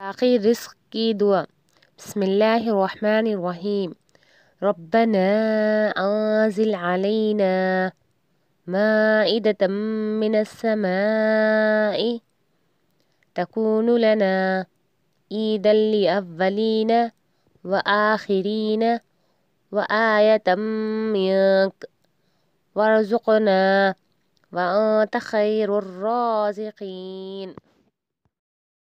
تحقيق رزقي دوا بسم الله الرحمن الرحيم ربنا أنزل علينا مائدة من السماء تكون لنا إيدا لأولين وآخرين وآية منك وارزقنا وأنت خير الرازقين